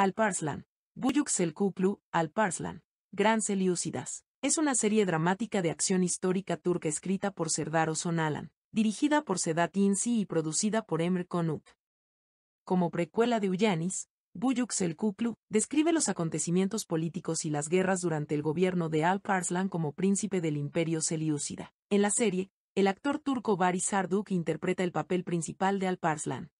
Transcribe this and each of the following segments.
Alparslan. Buyuk Selçuklu, Alparslan. Gran Seliúcidas. Es una serie dramática de acción histórica turca escrita por Serdar Ozonalan, dirigida por Sedat Inci y producida por Emre Konuk. Como precuela de Uyanis, Buyuk Selkuklu describe los acontecimientos políticos y las guerras durante el gobierno de Alparslan como príncipe del imperio seliúcida. En la serie, el actor turco Bari Sarduk interpreta el papel principal de Alparslan.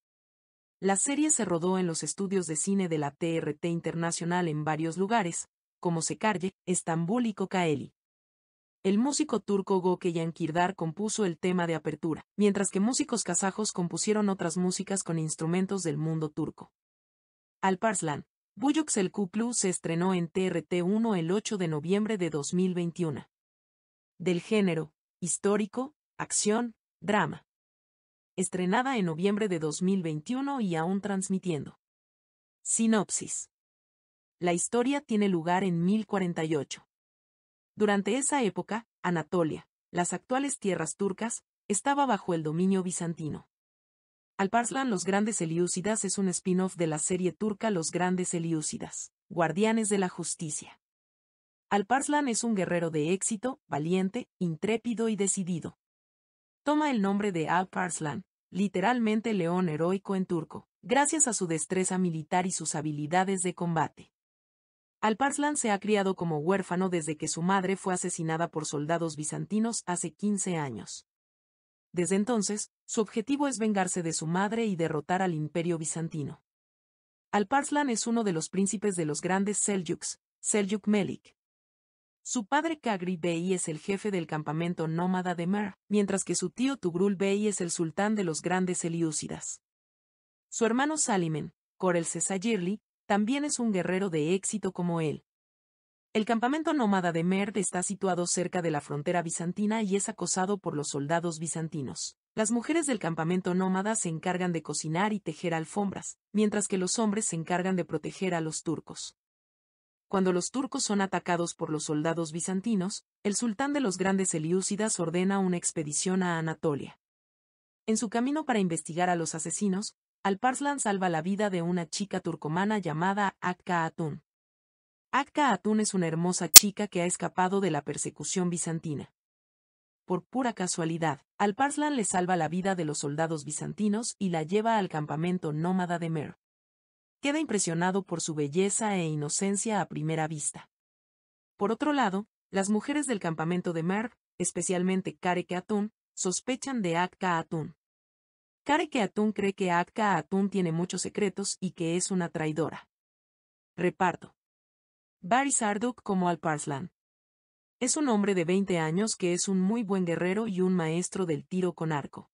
La serie se rodó en los estudios de cine de la TRT Internacional en varios lugares, como Sekarje, Estambul y Kocaeli. El músico turco Goke Yankirdar compuso el tema de apertura, mientras que músicos kazajos compusieron otras músicas con instrumentos del mundo turco. Alparslan, Buyuk Selkuplu se estrenó en TRT1 el 8 de noviembre de 2021. Del género, histórico, acción, drama estrenada en noviembre de 2021 y aún transmitiendo. Sinopsis. La historia tiene lugar en 1048. Durante esa época, Anatolia, las actuales tierras turcas, estaba bajo el dominio bizantino. Alparslan Los Grandes Eliúcidas es un spin-off de la serie turca Los Grandes Eliúcidas, Guardianes de la Justicia. Alparslan es un guerrero de éxito, valiente, intrépido y decidido. Toma el nombre de Alparslan, literalmente león heroico en turco, gracias a su destreza militar y sus habilidades de combate. Alparslan se ha criado como huérfano desde que su madre fue asesinada por soldados bizantinos hace 15 años. Desde entonces, su objetivo es vengarse de su madre y derrotar al imperio bizantino. Alparslan es uno de los príncipes de los grandes Seljuks, Seljuk Melik, su padre Kagri Bey es el jefe del campamento nómada de Mer, mientras que su tío Tugrul Bey es el sultán de los grandes Eliúcidas. Su hermano Salimen, Corel Cesayirli, también es un guerrero de éxito como él. El campamento nómada de Mer está situado cerca de la frontera bizantina y es acosado por los soldados bizantinos. Las mujeres del campamento nómada se encargan de cocinar y tejer alfombras, mientras que los hombres se encargan de proteger a los turcos cuando los turcos son atacados por los soldados bizantinos, el sultán de los grandes Eliúcidas ordena una expedición a Anatolia. En su camino para investigar a los asesinos, Alparslan salva la vida de una chica turcomana llamada Akka Atun. Akka Atun es una hermosa chica que ha escapado de la persecución bizantina. Por pura casualidad, Alparslan le salva la vida de los soldados bizantinos y la lleva al campamento nómada de Mer queda impresionado por su belleza e inocencia a primera vista. Por otro lado, las mujeres del campamento de Merv, especialmente Kareke Atun, sospechan de Atka Atun. Kareke Atun cree que Atka Atun tiene muchos secretos y que es una traidora. Reparto. baris arduk como Alparslan. Es un hombre de 20 años que es un muy buen guerrero y un maestro del tiro con arco.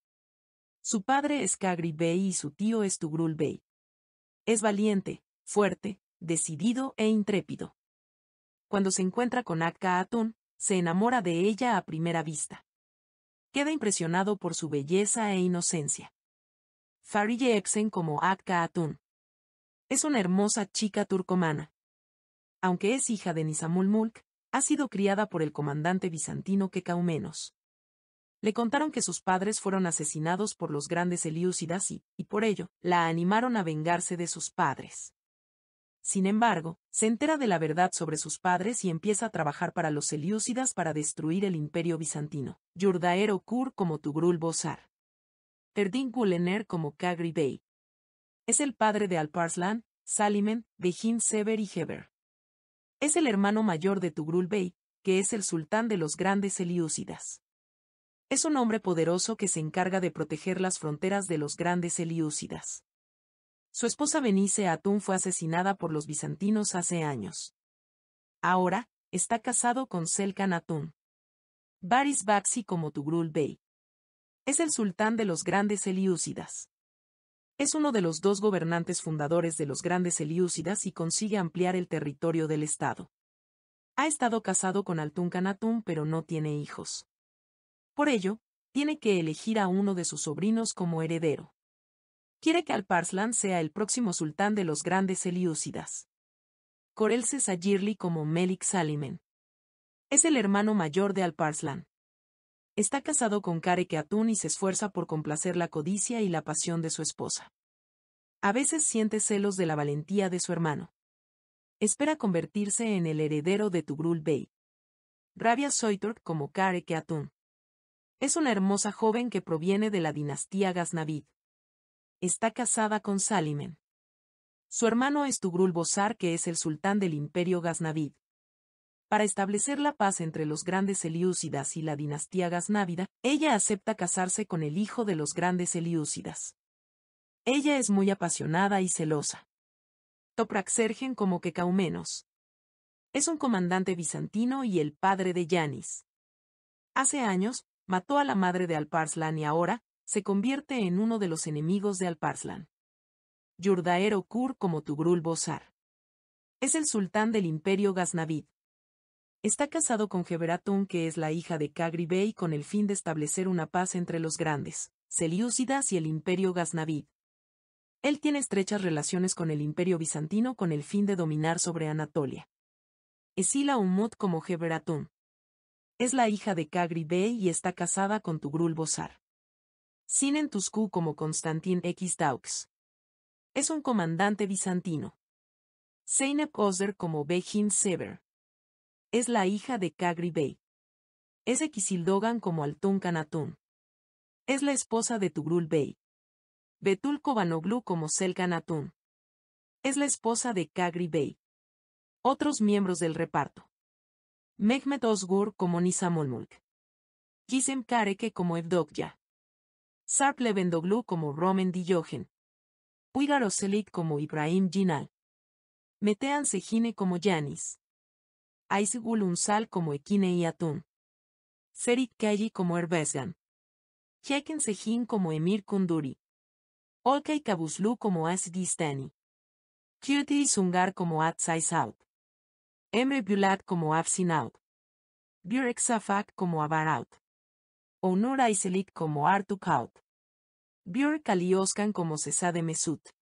Su padre es Kagri Bey y su tío es Tugrul Bey. Es valiente, fuerte, decidido e intrépido. Cuando se encuentra con Akka Atun, se enamora de ella a primera vista. Queda impresionado por su belleza e inocencia. Farige Eksen como Akka Atun. Es una hermosa chica turcomana. Aunque es hija de Nizamul Mulk, ha sido criada por el comandante bizantino Kekaumenos. Le contaron que sus padres fueron asesinados por los grandes Eliúcidas y, por ello, la animaron a vengarse de sus padres. Sin embargo, se entera de la verdad sobre sus padres y empieza a trabajar para los Eliúcidas para destruir el imperio bizantino. Yurdaero Kur como Tugrul Bozar. Terdin Gulener como Kagri Bey. Es el padre de Alparslan, Salimen, Behin Sever y Heber. Es el hermano mayor de Tugrul Bey, que es el sultán de los grandes Eliúcidas. Es un hombre poderoso que se encarga de proteger las fronteras de los grandes Eliúcidas. Su esposa Benice Atún fue asesinada por los bizantinos hace años. Ahora, está casado con Selkan Atún. Baris Baxi como Tugrul Bey. Es el sultán de los grandes Eliúcidas. Es uno de los dos gobernantes fundadores de los grandes Eliúcidas y consigue ampliar el territorio del Estado. Ha estado casado con Altún Canatún pero no tiene hijos. Por ello, tiene que elegir a uno de sus sobrinos como heredero. Quiere que Alparslan sea el próximo sultán de los grandes Eliúcidas. se Sayirli como Melik Salimen. Es el hermano mayor de Alparslan. Está casado con Karek atún y se esfuerza por complacer la codicia y la pasión de su esposa. A veces siente celos de la valentía de su hermano. Espera convertirse en el heredero de Tugrul Bey. Rabia Soyturk como Karek es una hermosa joven que proviene de la dinastía Gaznavid. Está casada con Salimen. Su hermano es Tugrul Bozar, que es el sultán del imperio Gaznavid. Para establecer la paz entre los grandes Eliúcidas y la dinastía gaznávida, ella acepta casarse con el hijo de los grandes Eliúcidas. Ella es muy apasionada y celosa. Topraxergen como que Caumenos. Es un comandante bizantino y el padre de Yanis. Hace años, mató a la madre de Alparslan y ahora, se convierte en uno de los enemigos de Alparslan. Yurdaer Okur como Tugrul Bozar. Es el sultán del imperio Gaznavid. Está casado con Geberatun que es la hija de Kagri Bey con el fin de establecer una paz entre los grandes, Seliúcidas y el imperio Gaznavid. Él tiene estrechas relaciones con el imperio bizantino con el fin de dominar sobre Anatolia. Esila Umut como Geberatun. Es la hija de Kagri Bey y está casada con Tugrul Bozar. Sin en como Constantin X. Doux. Es un comandante bizantino. Zeynep Ozer como Behin Sever. Es la hija de Kagri Bey. Es Xildogan como Altun Kanatun. Es la esposa de Tugrul Bey. Betul Kobanoglu como Sel Es la esposa de Kagri Bey. Otros miembros del reparto. Mehmet Osgur como Nisa Molmulk. Gizem Kareke como Evdokja, Sarp Levendoglu como Romen Diyogen. Uygar Oselit como Ibrahim Jinal. Metean Sejine como Yanis. Aizgul Unsal como Ekine y Atun. Serit Kayi como Herbesgan. Jeken Sejin como Emir Kunduri. Olkay Kabuslu como Asdistani. Kirti Sungar como Atsai Saut. M. Bulat como Afsinout. Out. Safak como Avaraut. Out. Onur Aiselik como Artukaut. Björk Alioskan como Cesade Mesut.